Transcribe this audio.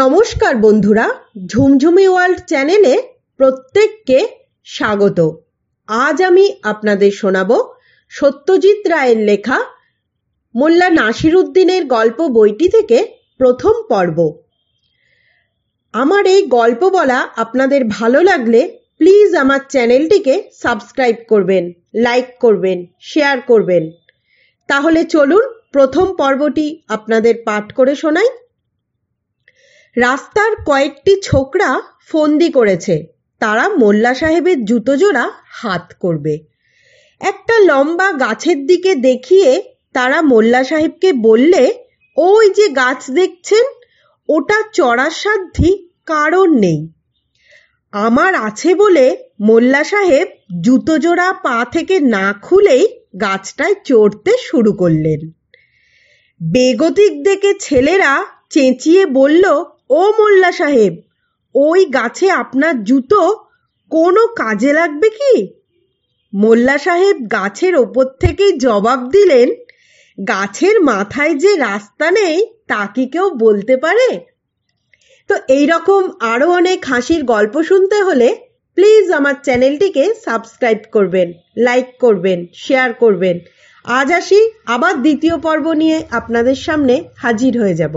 নমস্কার বন্ধুরা ঝুমঝুমি ওয়ার্ল্ড চ্যানেলে প্রত্যেককে স্বাগত আজ আমি আপনাদের শোনাব সত্যজিৎ রায়ের লেখা মোল্লা নাসির উদ্দিনের গল্প বইটি থেকে প্রথম পর্ব আমার এই গল্প বলা আপনাদের ভালো লাগলে প্লিজ আমার চ্যানেলটিকে সাবস্ক্রাইব করবেন লাইক করবেন শেয়ার করবেন তাহলে চলুন প্রথম পর্বটি আপনাদের পাঠ করে শোনাই রাস্তার কয়েকটি ছোকরা ফন্দি করেছে তারা মোল্লা সাহেবের জুতো জোড়া হাত করবে একটা লম্বা গাছের দিকে দেখিয়ে তারা মোল্লা সাহেবকে বললে ওই যে গাছ দেখছেন ওটা চড়ার সাধ্যি কারণ নেই আমার আছে বলে মোল্লা সাহেব জুতো জোড়া পা থেকে না খুলেই গাছটায় চড়তে শুরু করলেন বেগতিক দেখে ছেলেরা চেঁচিয়ে বলল ও মোল্লা সাহেব ওই গাছে আপনার জুতো কোনো কাজে লাগবে কি মোল্লা সাহেব গাছের ওপর থেকে জবাব দিলেন গাছের মাথায় যে রাস্তা নেই তা কি কেউ বলতে পারে তো এইরকম আরও অনেক হাসির গল্প শুনতে হলে প্লিজ আমার চ্যানেলটিকে সাবস্ক্রাইব করবেন লাইক করবেন শেয়ার করবেন আজ আসি আবার দ্বিতীয় পর্ব নিয়ে আপনাদের সামনে হাজির হয়ে যাব